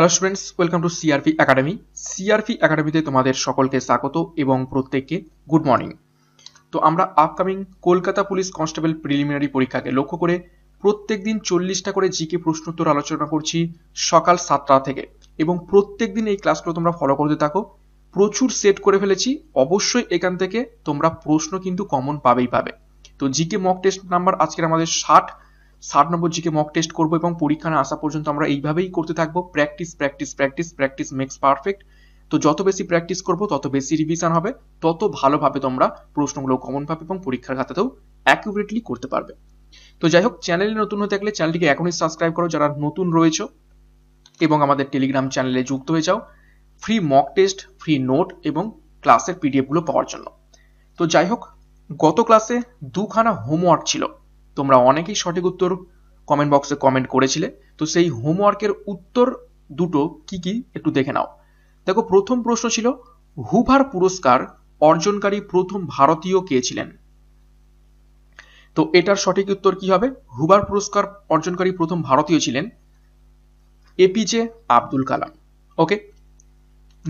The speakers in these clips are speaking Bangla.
hello students welcome to CRP academy CRP একাডেমিতে তোমাদের সকলকে স্বাগত এবং প্রত্যেককে গুড মর্নিং তো আমরা upcoming Kolkata police constable preliminary পরীক্ষাকে লক্ষ্য করে প্রত্যেক দিন চল্লিশটা করে জিকে প্রশ্নোত্তর আলোচনা করছি সকাল সাতটা থেকে এবং প্রত্যেক দিন এই ক্লাসগুলো তোমরা ফলো করতে থাকো প্রচুর সেট করে ফেলেছি অবশ্যই এখান থেকে তোমরা প্রশ্ন কিন্তু কমন পাবেই পাবে তো জিকে মক টেস্ট নাম্বার আজকের আমাদের ষাট ষাট নম্বর জিকে মক টেস্ট করবো এবং পরীক্ষা না আসা পর্যন্ত আমরা এইভাবেই করতে থাকবো practice practice practice practice makes perfect তো যত বেশি প্র্যাকটিস করবো তত বেশি রিভিশন হবে তত ভালোভাবে তোমরা প্রশ্নগুলো কমন পাবে এবং পরীক্ষার খাতাতেও অ্যাকুরেটলি করতে পারবে তো যাই হোক চ্যানেলে নতুন হয়ে থাকলে চ্যানেলটিকে এখনই সাবস্ক্রাইব করো যারা নতুন রয়েছে এবং আমাদের টেলিগ্রাম চ্যানেলে যুক্ত হয়ে যাও free mock test free note এবং ক্লাসের পিডিএফগুলো পাওয়ার জন্য তো যাই হোক গত ক্লাসে দুখানা হোমওয়ার্ক ছিল তোমরা অনেকেই সঠিক উত্তর কমেন্ট বক্সে কমেন্ট করেছিলে তো সেই হোমওয়ার্কের উত্তর দুটো কি কি একটু দেখে নাও দেখো প্রথম প্রশ্ন ছিল হুভার পুরস্কার অর্জনকারী প্রথম ভারতীয় কে ছিলেন তো এটার সঠিক উত্তর কি হবে হুবার পুরস্কার অর্জনকারী প্রথম ভারতীয় ছিলেন APJ Abdul Kalam okay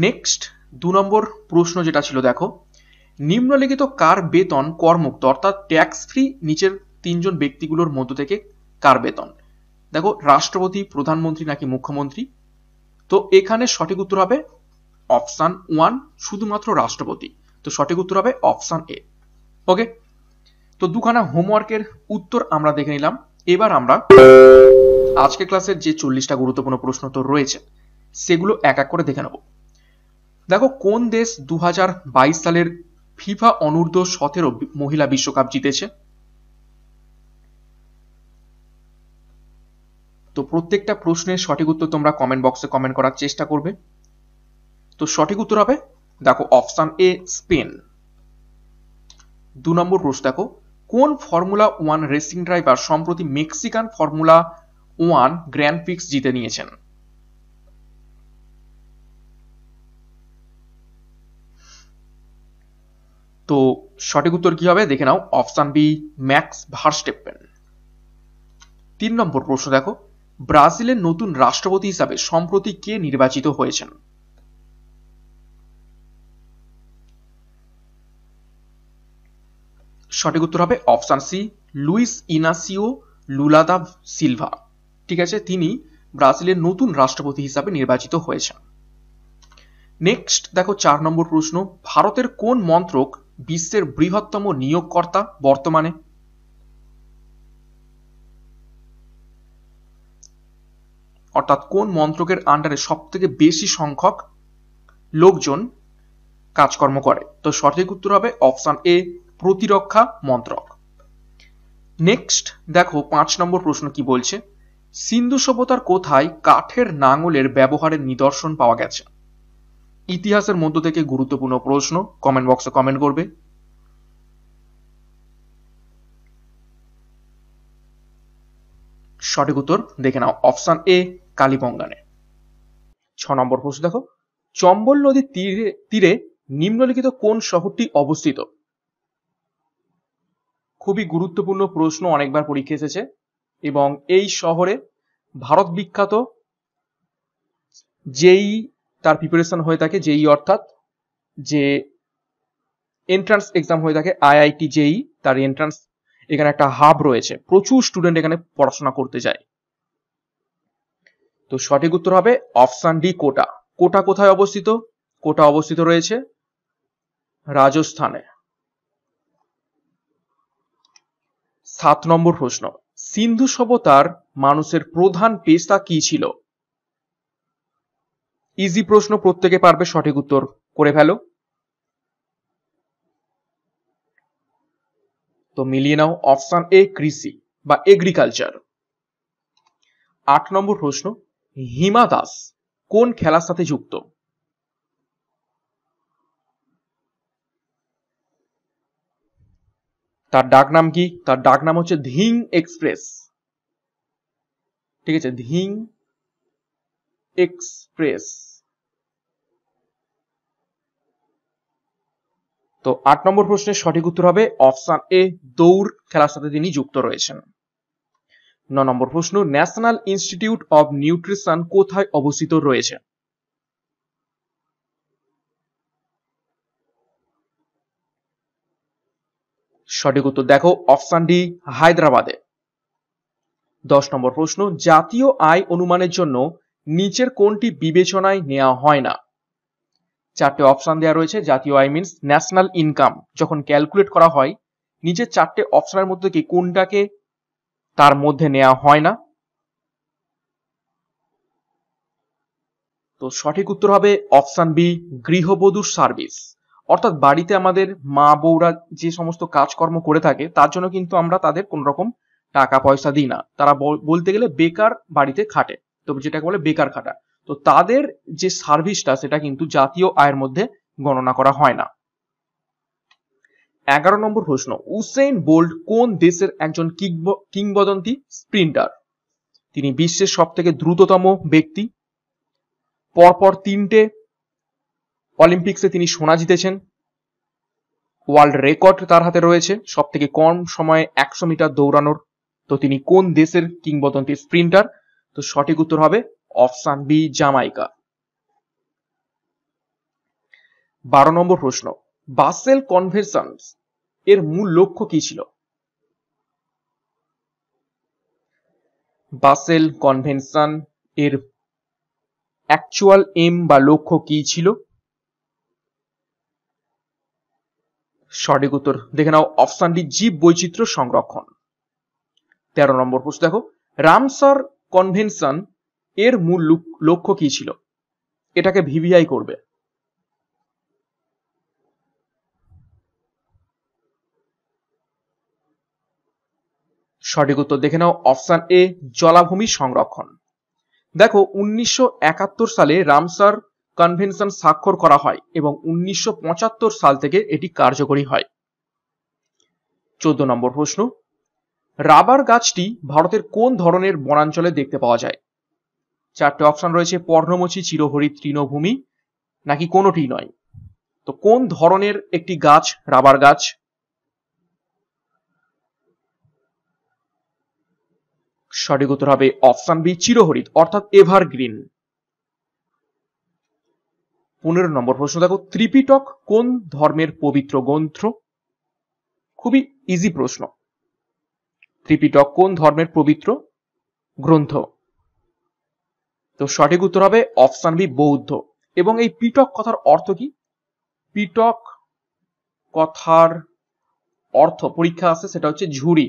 next দু নম্বর প্রশ্ন যেটা ছিল দেখো নিম্নলিখিত কার বেতন কর্মুক্ত অর্থাৎ ট্যাক্স ফ্রি নিচের তিনজন ব্যক্তিগুলোর মধ্য থেকে কার বেতন দেখো রাষ্ট্রপতি প্রধানমন্ত্রী নাকি মুখ্যমন্ত্রী তো এখানে সঠিক উত্তর হবে অপশান ওয়ান শুধুমাত্র রাষ্ট্রপতি তো সঠিক উত্তর হবে অপশান এ ওকে তো দুখানা হোমওয়ার্কের উত্তর আমরা দেখে নিলাম এবার আমরা আজকে ক্লাসের যে চল্লিশটা গুরুত্বপূর্ণ প্রশ্ন তো রয়েছে সেগুলো এক এক করে দেখে নেব দেখো কোন দেশ দু সালের ফিফা অনূর্ধ্ব সতেরো মহিলা বিশ্বকাপ জিতেছে তো প্রত্যেকটা প্রশ্নের সঠিক উত্তর তোমরা কমেন্ট বক্সে কমেন্ট করার চেষ্টা করবে তো সঠিক উত্তর হবে দেখো অপশান এ স্পেন দু নম্বর প্রশ্ন দেখো কোন ফর্মুলা ওয়ান রেসিং ড্রাইভার সম্প্রতি Mexican formula one grand prix জিতে নিয়েছেন তো সঠিক উত্তর কি হবে দেখে নাও অপশান বি ম্যাক্স ভার্স্টেপেন তিন নম্বর প্রশ্ন দেখো ব্রাজিলের নতুন রাষ্ট্রপতি হিসাবে সম্প্রতি কে নির্বাচিত হয়েছেন সঠিক উত্তর হবে option C Luiz Inacio Lula da Silva ঠিক আছে তিনি ব্রাজিলের নতুন রাষ্ট্রপতি হিসাবে নির্বাচিত হয়েছেন নেক্সট দেখো চার নম্বর প্রশ্ন ভারতের কোন মন্ত্রক বিশ্বের বৃহত্তম নিয়োগকর্তা বর্তমানে অর্থাৎ কোন মন্ত্রকের আন্ডারে সব থেকে বেশি সংখ্যক লোকজন কাজকর্ম করে তো সঠিক উত্তর হবে অপশন এ প্রতিরক্ষা মন্ত্রক নেক্সট দেখো পাঁচ নম্বর প্রশ্ন কি বলছে সিন্ধু সভ্যতার কোথায় কাঠের নাঙলের ব্যবহারের নিদর্শন পাওয়া গেছে ইতিহাসের মধ্য থেকে গুরুত্বপূর্ণ প্রশ্ন কমেন্ট বক্সে কমেন্ট করবে সঠিক উত্তর দেখে নাও অপশন এ কালীবঙ্গানে ছ নম্বর প্রশ্ন দেখো চম্বল নদীর তীরে তীরে নিম্নলিখিত কোন শহরটি অবস্থিত খুবই গুরুত্বপূর্ণ প্রশ্ন অনেকবার পরীক্ষা এসেছে এবং এই শহরে ভারত বিখ্যাত যেই তার প্রিপারেশন হয়ে থাকে যেই অর্থাৎ যে এন্ট্রান্স এক্সাম হয়ে থাকে আইআইটি যেই তার এন্ট্রান্স এখানে একটা হাব রয়েছে প্রচুর স্টুডেন্ট এখানে পড়াশোনা করতে যায় তো সঠিক উত্তর হবে অপশান ডি কোটা কোটা কোথায় অবস্থিত কোটা অবস্থিত রয়েছে রাজস্থানে সাত নম্বর প্রশ্ন সিন্ধু সভ্যতার মানুষের প্রধান পেশা কি ছিল ইজি প্রশ্ন প্রত্যেকে পারবে সঠিক উত্তর করে ফেলো তো মিলিয়ে নাও অপশান এ কৃষি বা এগ্রিকালচার আট নম্বর প্রশ্ন হিমা দাস কোন খেলার সাথে যুক্ত তার ডাক নাম কি তার ডাক নাম হচ্ছে ধিং এক্সপ্রেস ঠিক আছে ধিং এক্সপ্রেস তো আট নম্বর প্রশ্নের সঠিক উত্তর হবে অপশান এ দৌড় খেলার সাথে তিনি যুক্ত রয়েছেন ন নম্বর প্রশ্ন ন্যাশনাল ইনস্টিটিউট অব নিউট্রিশন কোথায় অবস্থিত রয়েছে সঠিক উত্তর দেখো অপশান ডি হায়দ্রাবাদে দশ নম্বর প্রশ্ন জাতীয় আয় অনুমানের জন্য নিচের কোনটি বিবেচনায় নেওয়া হয় না চারটে অপশান দেওয়া রয়েছে জাতীয় আয় মিনস ন্যাশনাল ইনকাম যখন ক্যালকুলেট করা হয় নিচের চারটে অপশানের মধ্যে কি কোনটাকে তার মধ্যে নেওয়া হয় না তো সঠিক উত্তর হবে অপশান বি গৃহবধূর সার্ভিস অর্থাৎ বাড়িতে আমাদের মা বউরা যে সমস্ত কাজকর্ম করে থাকে তার জন্য কিন্তু আমরা তাদের কোন রকম টাকা পয়সা দিই না তারা বলতে গেলে বেকার বাড়িতে খাটে তো যেটাকে বলে বেকার খাটা তো তাদের যে সার্ভিসটা সেটা কিন্তু জাতীয় আয়ের মধ্যে গণনা করা হয় না এগারো নম্বর প্রশ্ন উসেন বোল্ট কোন দেশের একজন কিংবদন্তি স্প্রিন্টার তিনি বিশ্বের সব থেকে দ্রুততম ব্যক্তি পরপর তিনটে অলিম্পিক্সে তিনি সোনা জিতেছেন ওয়ার্ল্ড রেকর্ড তার হাতে রয়েছে সব থেকে কম সময়ে একশো মিটার দৌড়ানোর তো তিনি কোন দেশের কিংবদন্তি স্প্রিন্টার তো সঠিক উত্তর হবে অপশান বি জামাইকা বারো নম্বর প্রশ্ন বাসেল কনভেনশন এর মূল লক্ষ্য কি ছিল বাসেল কনভেনশন এর অ্যাকচুয়াল এম বা লক্ষ্য কি ছিল সঠিক উত্তর দেখে নাও অপশন ডি জীব বৈচিত্র্য সংরক্ষণ তেরো নম্বর প্রশ্ন দেখো রামসর কনভেনশন এর মূল লক্ষ্য কি ছিল এটাকে ভিভিআই করবে সঠিক উত্তর দেখে নাও অপশান এ জলাভূমি সংরক্ষণ দেখো উনিশশো সালে রামসার কনভেনশন স্বাক্ষর করা হয় এবং উনিশশো সাল থেকে এটি কার্যকরী হয় চোদ্দ নম্বর প্রশ্ন রাবার গাছটি ভারতের কোন ধরনের বনাঞ্চলে দেখতে পাওয়া যায় চারটে অপশন রয়েছে পর্ণমোচী চিরহরি তৃণভূমি নাকি কোনোটি নয় তো কোন ধরনের একটি গাছ রাবার গাছ সঠিক উত্তর হবে অপশন বি চিরহরিত অর্থাৎ এভারগ্রিন পনেরো নম্বর প্রশ্ন দেখো ত্রিপিটক কোন ধর্মের পবিত্র গ্রন্থ খুবই ইজি প্রশ্ন ত্রিপিটক কোন ধর্মের পবিত্র গ্রন্থ তো সঠিক উত্তর হবে অপশন বি বৌদ্ধ এবং এই পিটক কথার অর্থ কি পিটক কথার অর্থ পরীক্ষা আছে সেটা হচ্ছে ঝুড়ি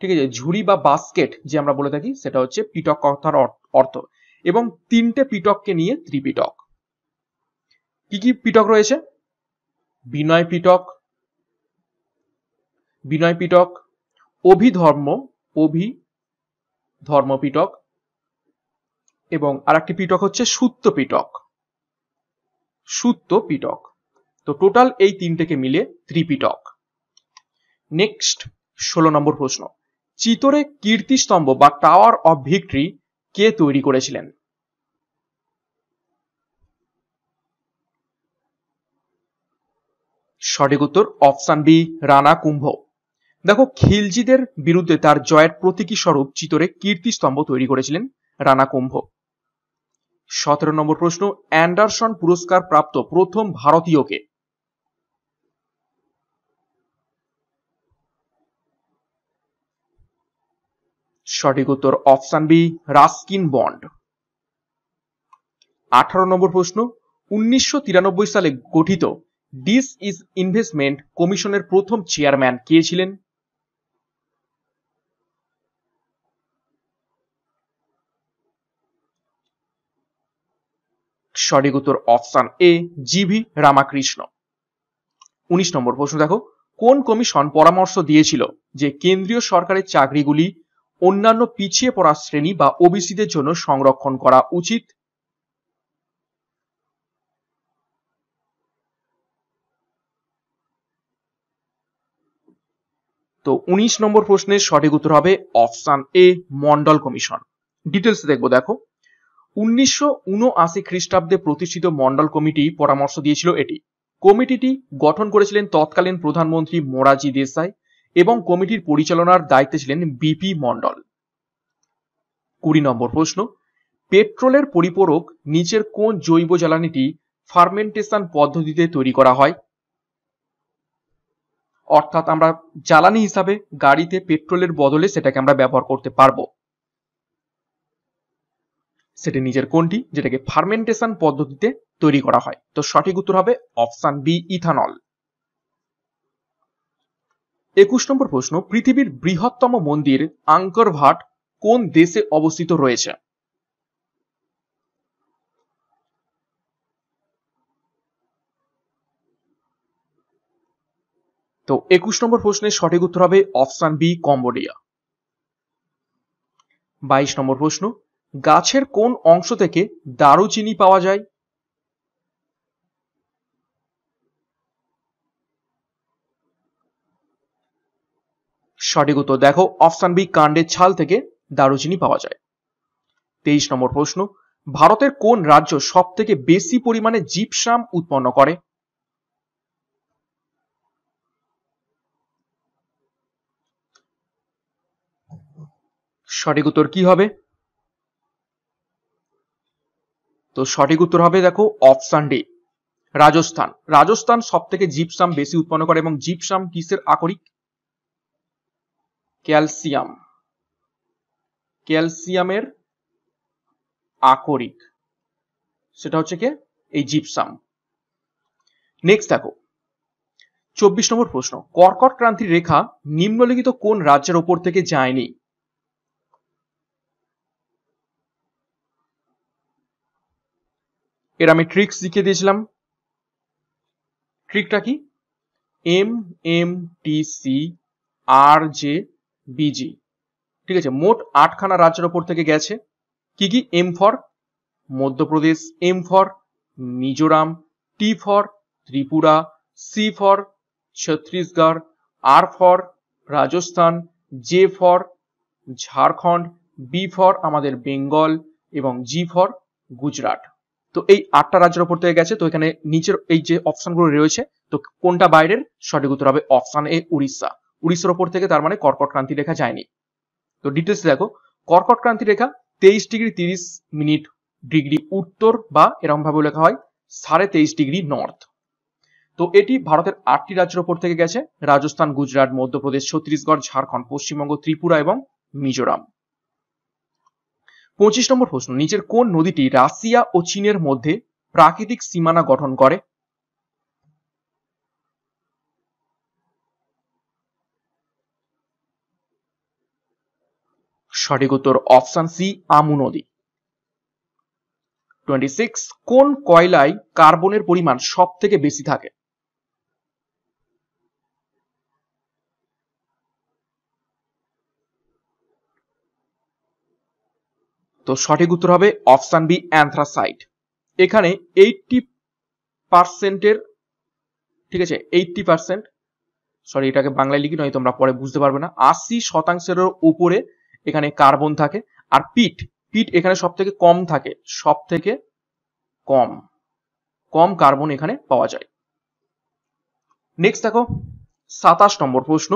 ঠিক আছে ঝুড়ি বা বাস্কেট যে আমরা বলে থাকি সেটা হচ্ছে পিটক কথার অর্থ এবং তিনটে পিটককে নিয়ে ত্রিপিটক কি কি পিটক রয়েছে বিনয় পিটক বিনয় পিটক অভিধর্ম অভি ধর্ম পিটক এবং আরেকটি পিটক হচ্ছে সুত্ত পিটক সূত্র পিটক তো টোটাল এই তিনটেকে মিলে ত্রিপিটক নেক্সট ষোলো নম্বর প্রশ্ন চিতরে কীর্তিস্তম্ভ বা টাওয়ার অফ ভিক্টরি কে তৈরি করেছিলেন সঠিক উত্তর অপশান বি রানা কুম্ভ দেখো খিলজিদের বিরুদ্ধে তার জয়ের প্রতীকী স্বরূপ চিতরে কীর্তিস্তম্ভ তৈরি করেছিলেন রানা কুম্ভ সতেরো নম্বর প্রশ্ন অ্যান্ডারসন পুরস্কার প্রাপ্ত প্রথম ভারতীয়কে সঠিক উত্তর অপশন বি রাস্কিন বন্ড আঠারো নম্বর প্রশ্ন উনিশশো সালে গঠিত ডিস ইজ ইনভেস্টমেন্ট কমিশনের প্রথম চেয়ারম্যান কে ছিলেন সঠিক উত্তর অপশন এ জিভি রামাকৃষ্ণ উনিশ নম্বর প্রশ্ন দেখো কোন কমিশন পরামর্শ দিয়েছিল যে কেন্দ্রীয় সরকারের চাকরিগুলি অন্যান্য পিছিয়ে পড়া শ্রেণী বা ওবিসিদের জন্য সংরক্ষণ করা উচিত তো উনিশ নম্বর প্রশ্নের সঠিক উত্তর হবে option A Mandal commission details দেখব দেখো উনিশশো খ্রিস্টাব্দে প্রতিষ্ঠিত মন্ডল কমিটি পরামর্শ দিয়েছিল এটি কমিটিটি গঠন করেছিলেন তৎকালীন প্রধানমন্ত্রী মোরাজি দেশাই এবং কমিটির পরিচালনার দায়িত্বে ছিলেন বিপি মন্ডল কুড়ি নম্বর প্রশ্ন পেট্রোলের পরিপূরক নিচের কোন জৈব জ্বালানিটি ফার্মেন্টেশন পদ্ধতিতে তৈরি করা হয় অর্থাৎ আমরা জ্বালানি হিসাবে গাড়িতে পেট্রোলের বদলে সেটাকে আমরা ব্যবহার করতে পারবো সেটি নিজের কোনটি যেটাকে ফার্মেন্টেশন পদ্ধতিতে তৈরি করা হয় তো সঠিক উত্তর হবে অপশান বি ইথানল একুশ নম্বর প্রশ্ন পৃথিবীর বৃহত্তম মন্দির আঙ্করভাট কোন দেশে অবস্থিত রয়েছে তো একুশ নম্বর প্রশ্নের সঠিক উত্তর হবে অপশন বি কম্বোডিয়া বাইশ নম্বর প্রশ্ন গাছের কোন অংশ থেকে দারুচিনি পাওয়া যায় সঠিক উত্তর দেখো অপশান বি কাণ্ডের ছাল থেকে দারুচিনি পাওয়া যায় তেইশ নম্বর প্রশ্ন ভারতের কোন রাজ্য সব থেকে বেশি পরিমাণে জীবশ্রাম উৎপন্ন করে সঠিক উত্তর কি হবে তো সঠিক উত্তর হবে দেখো অপশান ডি রাজস্থান রাজস্থান সব থেকে জীবশ্রাম বেশি উৎপন্ন করে এবং জীবশ্রাম কিসের আকরিক ক্যালসিয়াম ক্যালসিয়ামের আকরিক সেটা হচ্ছে কি এই জিপসাম নেক্সট দেখো চব্বিশ নম্বর প্রশ্ন কর্কট ক্রান্তির রেখা নিম্নলিখিত কোন রাজ্যের ওপর থেকে যায়নি এর আমি ট্রিক্স শিখিয়ে দিয়েছিলাম ট্রিকটা কি M M T C R J BG ঠিক আছে মোট আটখানা রাজ্যের ওপর থেকে গেছে কি কি M for Madhya Pradesh M for Mizoram T for Tripura C for Chhattisgarh R for Rajasthan J for Jharkhand B for আমাদের বেঙ্গল এবং জি ফর গুজরাট তো এই আটটা রাজ্যের ওপর থেকে গেছে তো এখানে নিচের এই যে অপশনগুলো রয়েছে তো কোনটা বাইরের সঠিক উত্তর হবে অপশন এ উড়িষ্যা উড়িষ্যার ওপর থেকে তার মানে কর্কট ক্রান্তি রেখা যায়নি তো ডিটেলস দেখো কর্কট ক্রান্তি রেখা তেইশ ডিগ্রি তিরিশ মিনিট ডিগ্রি উত্তর বা এরকম ভাবে লেখা হয় সাড়ে তেইশ ডিগ্রি নর্থ তো এটি ভারতের আটটি রাজ্যের ওপর থেকে গেছে রাজস্থান গুজরাট মধ্যপ্রদেশ ছত্তিশগড় ঝাড়খণ্ড পশ্চিমবঙ্গ ত্রিপুরা এবং মিজোরাম পঁচিশ নম্বর প্রশ্ন নিচের কোন নদীটি রাশিয়া ও চীনের মধ্যে প্রাকৃতিক সীমানা গঠন করে সঠিক উত্তর অপশন সি আমু নদী টোয়েন্টি সিক্স কোন কয়লায় কার্বনের পরিমাণ সব থেকে বেশি থাকে তো সঠিক উত্তর হবে অপশান বি অ্যান্থ্রাসাইট এখানে এইটটি পার্সেন্টের ঠিক আছে এইটটি পার্সেন্ট সরি এটাকে বাংলায় লিখি নয় তোমরা পরে বুঝতে পারবে না আশি শতাংশেরও উপরে এখানে কার্বন থাকে আর পিট পিট এখানে সব থেকে কম থাকে সব থেকে কম কম কার্বন এখানে পাওয়া যায় নেক্সট দেখো সাতাশ নম্বর প্রশ্ন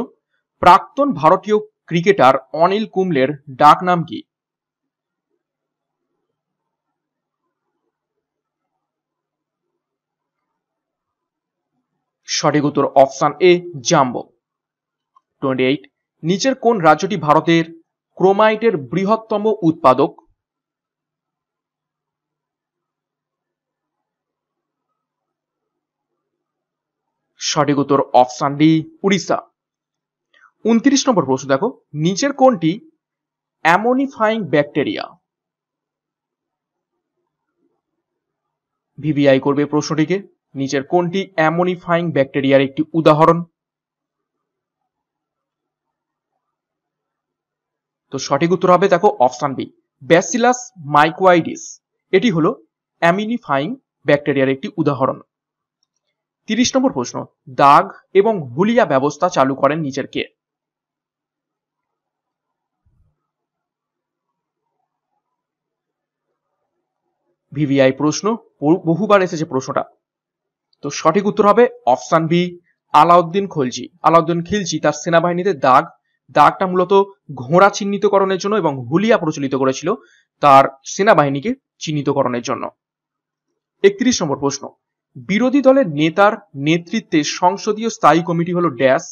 প্রাক্তন ভারতীয় ক্রিকেটার অনিল কুম্বলের ডাক নাম কি সঠিক উত্তর option A jumbo twenty eight নিচের কোন রাজ্যটি ভারতের ক্রোমাইটের বৃহত্তম উৎপাদক সঠিক উত্তর অপশান ডি উড়িষ্যা উনত্রিশ নম্বর প্রশ্ন দেখো নিচের কোনটি অ্যামোনিফাইং ব্যাকটেরিয়া ভিভিআই করবে প্রশ্নটিকে নিচের কোনটি অ্যামোনিফাইং ব্যাকটেরিয়ার একটি উদাহরণ তো সঠিক উত্তর হবে দেখো অপশন বি ব্যাসিলাস মাইকোয়াইডিস এটি হলো অ্যামিনিফাইং ব্যাকটেরিয়ার একটি উদাহরণ তিরিশ নম্বর প্রশ্ন দাগ এবং হুলিয়া ব্যবস্থা চালু করেন নিচের কে ভিভিআই প্রশ্ন বহুবার এসেছে প্রশ্নটা তো সঠিক উত্তর হবে অপশন বি আলাউদ্দিন খলজি আলাউদ্দিন খিলজি তার সেনাবাহিনীতে দাগ দাগটা মূলত ঘোড়া চিহ্নিতকরণের জন্য এবং হুলিয়া প্রচলিত করেছিল তার সেনাবাহিনীকে চিহ্নিতকরণের জন্য একত্রিশ নম্বর প্রশ্ন বিরোধী দলের নেতার নেতৃত্বে সংসদীয় স্থায়ী কমিটি হল ড্যাস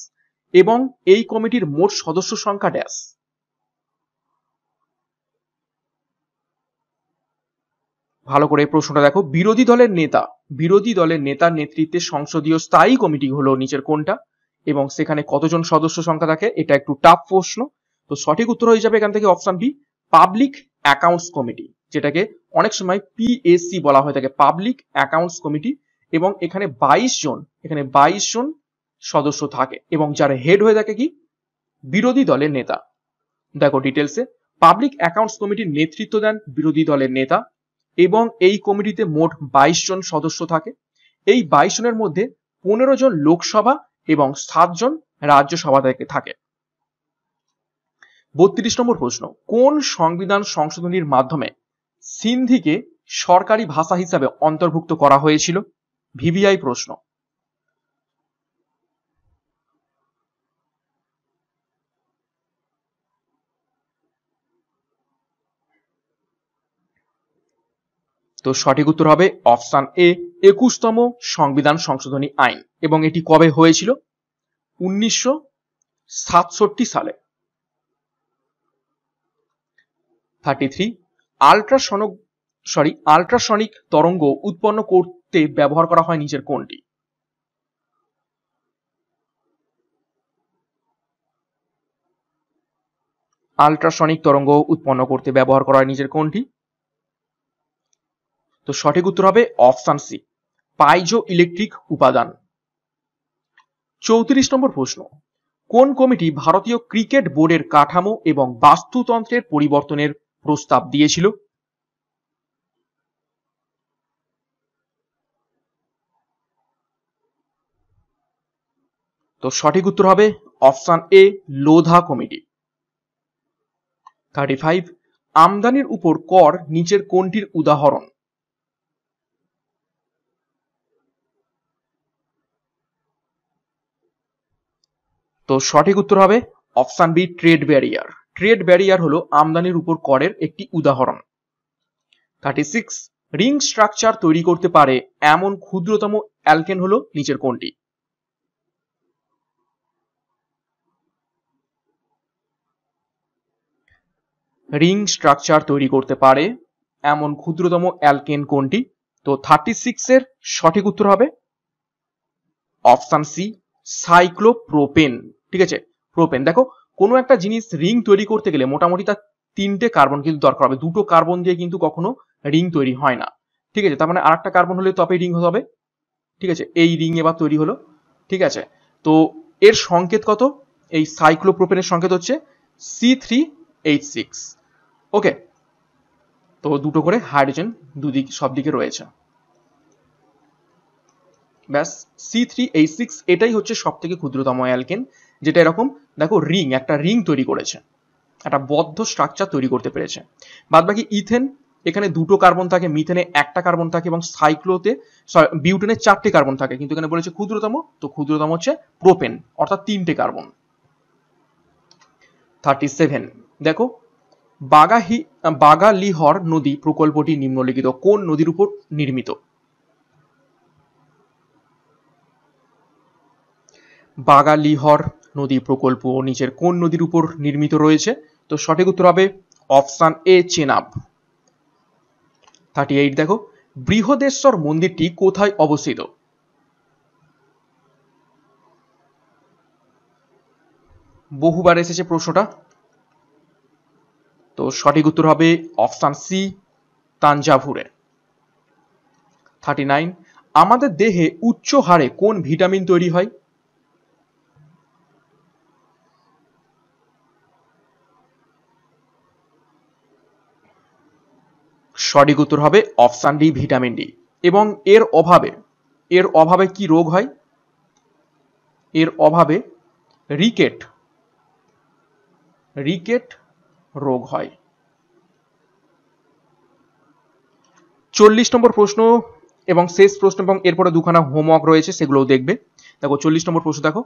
এবং এই কমিটির মোট সদস্য সংখ্যা ড্যাস ভালো করে প্রশ্নটা দেখো বিরোধী দলের নেতা বিরোধী দলের নেতার নেতৃত্বে সংসদীয় স্থায়ী কমিটি হলো নিচের কোনটা এবং সেখানে কতজন সদস্য সংখ্যা থাকে এটা একটু টাফ প্রশ্ন তো সঠিক উত্তর হয়ে যাবে এখান থেকে option B public accounts committee যেটাকে অনেক সময় পিএসসি বলা হয়ে থাকে পাবলিক অ্যাকাউন্টস কমিটি এবং এখানে বাইশ জন এখানে বাইশ জন সদস্য থাকে এবং যারা হেড হয়ে থাকে কি বিরোধী দলের নেতা দেখো ডিটেলসে পাবলিক অ্যাকাউন্টস কমিটির নেতৃত্ব দেন বিরোধী দলের নেতা এবং এই কমিটিতে মোট বাইশ জন সদস্য থাকে এই বাইশ জনের মধ্যে পনেরো জন লোকসভা এবং সাতজন রাজ্যসভা থেকে থাকে বত্রিশ নম্বর প্রশ্ন কোন সংবিধান সংশোধনীর মাধ্যমে সিন্ধিকে সরকারি ভাষা হিসাবে অন্তর্ভুক্ত করা হয়েছিল ভিভিআই প্রশ্ন তো সঠিক উত্তর হবে অপশান এ একুশতম সংবিধান সংশোধনী আইন এবং এটি কবে হয়েছিল উনিশশো সালে thirty three ultrasonic sorry ultrasonic তরঙ্গ উৎপন্ন করতে ব্যবহার করা হয় নিচের কোনটি আল্ট্রাসনিক তরঙ্গ উৎপন্ন করতে ব্যবহার করা হয় নিচের কোনটি তো সঠিক উত্তর হবে অপশান সি পাইজো ইলেকট্রিক উপাদান চৌত্রিশ নম্বর প্রশ্ন কোন কমিটি ভারতীয় ক্রিকেট বোর্ডের কাঠামো এবং বাস্তুতন্ত্রের পরিবর্তনের প্রস্তাব দিয়েছিল তো সঠিক উত্তর হবে option A Lodha committee thirty five আমদানির উপর কর নিচের কোনটির উদাহরণ তো সঠিক উত্তর হবে option B trade barrier trade barrier হলো আমদানির উপর করের একটি উদাহরণ থার্টি সিক্স রিং স্ট্রাকচার তৈরি করতে পারে এমন ক্ষুদ্রতম অ্যালকেন হলো নিচের কোনটি রিং স্ট্রাকচার তৈরি করতে পারে এমন ক্ষুদ্রতম অ্যালকেন কোনটি তো থার্টি সিক্সের সঠিক উত্তর হবে অপশান সি সাইক্লোপ্রোপেন ঠিক আছে প্রোপেন দেখো কোনো একটা জিনিস রিং তৈরি করতে গেলে মোটামুটি তার তিনটে কার্বন কিন্তু দরকার হবে দুটো কার্বন দিয়ে কিন্তু কখনো রিং তৈরি হয় না ঠিক আছে তার মানে আর একটা কার্বন হলে তবে রিং হবে ঠিক আছে এই রিং এবার তৈরি হলো ঠিক আছে তো এর সংকেত কত এই সাইক্লোপ্রোপেনের সংকেত হচ্ছে C three H six okay তো দুটো করে হাইড্রোজেন দুদিক সব দিকে রয়েছে ব্যাস সি থ্রি এইচ সিক্স এটাই হচ্ছে সব থেকে ক্ষুদ্রতম অ্যালকেন যেটা এরকম দেখো রিং একটা রিং তৈরি করেছে একটা বদ্ধ স্ট্রাকচার তৈরি করতে পেরেছে বাদ বাকি ইথেন এখানে দুটো কার্বন থাকে মিথেনে একটা কার্বন থাকে এবং সাইক্লোতে বিউটেনে চারটে কার্বন থাকে কিন্তু এখানে বলেছে ক্ষুদ্রতম তো ক্ষুদ্রতম হচ্ছে প্রোপেন অর্থাৎ তিনটে কার্বন থার্টি সেভেন দেখো বাগাহি বাগালিহর নদী প্রকল্পটি নিম্নলিখিত কোন নদীর উপর নির্মিত বাগালিহর নদী প্রকল্প নিচের কোন নদীর উপর নির্মিত রয়েছে তো সঠিক উত্তর হবে option A Chenab thirty eight দেখো বৃহদেশ্বর মন্দিরটি কোথায় অবস্থিত বহুবার এসেছে প্রশ্নটা তো সঠিক উত্তর হবে অপশান সি তাঞ্জাভুরে থার্টি নাইন আমাদের দেহে উচ্চ হারে কোন ভিটামিন তৈরি হয় সঠিক উত্তর হবে অপশান ডি ভিটামিন ডি এবং এর অভাবে এর অভাবে কি রোগ হয় এর অভাবে রিকেট রিকেট রোগ হয় চল্লিশ নম্বর প্রশ্ন এবং শেষ প্রশ্ন এবং এরপরে দুখানা হোমওয়ার্ক রয়েছে সেগুলোও দেখবে দেখো চল্লিশ নম্বর প্রশ্ন দেখো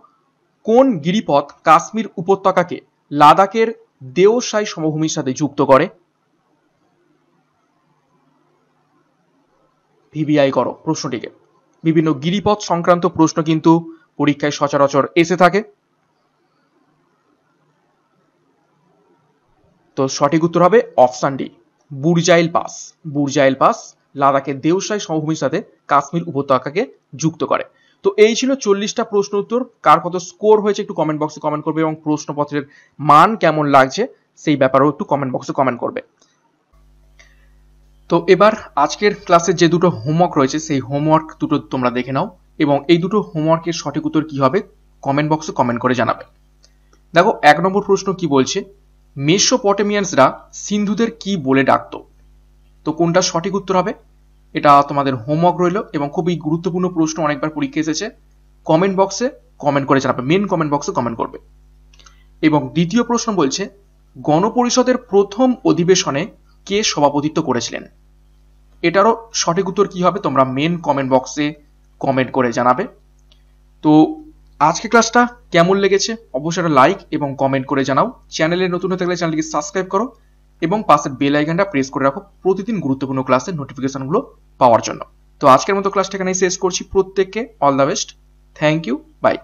কোন গিরিপথ কাশ্মীর উপত্যকাকে লাদাখের দেওশাই সমভূমির সাথে যুক্ত করে ভিভিআই করো প্রশ্নটিকে বিভিন্ন গিরিপথ সংক্রান্ত প্রশ্ন কিন্তু পরীক্ষায় সচরাচর এসে থাকে তো সঠিক উত্তর হবে option D Burzil pass Burzil pass লাদাখের দেওসাই সমভূমির সাথে কাশ্মীর উপত্যকাকে যুক্ত করে তো এই ছিল চল্লিশটা প্রশ্ন উত্তর কার কত স্কোর হয়েছে একটু কমেন্ট বক্সে কমেন্ট করবে এবং প্রশ্নপত্রের মান কেমন লাগছে সেই ব্যাপারেও একটু কমেন্ট বক্সে কমেন্ট করবে তো এবার আজকের ক্লাসে যে দুটো হোমওয়ার্ক রয়েছে সেই হোমওয়ার্ক দুটো তোমরা দেখে নাও এবং এই দুটো হোমওয়ার্কের সঠিক উত্তর কি হবে কমেন্ট বক্সে কমেন্ট করে জানাবে দেখো এক নম্বর প্রশ্ন কি বলছে মেসোপটেমিয়ানসরা সিন্ধুদের কি বলে ডাকত তো কোনটা সঠিক উত্তর হবে এটা তোমাদের হোমওয়ার্ক রইল এবং খুবই গুরুত্বপূর্ণ প্রশ্ন অনেকবার পরীক্ষা এসেছে কমেন্ট বক্সে কমেন্ট করে জানাবে মেন কমেন্ট বক্সে কমেন্ট করবে এবং দ্বিতীয় প্রশ্ন বলছে গণপরিষদের প্রথম অধিবেশনে কে সভাপতিত্ব করেছিলেন এটারও সঠিক উত্তর কী হবে তোমরা মেন কমেন্ট বক্সে কমেন্ট করে জানাবে তো আজকে ক্লাসটা কেমন লেগেছে অবশ্যই একটা লাইক এবং কমেন্ট করে জানাও চ্যানেলে নতুন হয়ে থাকলে চ্যানেলকে সাবস্ক্রাইব করো এবং পাশে বেল আইকনটা প্রেস করে রাখো প্রতিদিন গুরুত্বপূর্ণ ক্লাসের নোটিফিকেশনগুলো পাওয়ার জন্য তো আজকের মতো ক্লাসটা এখানেই শেষ করছি প্রত্যেককে all the best thank you by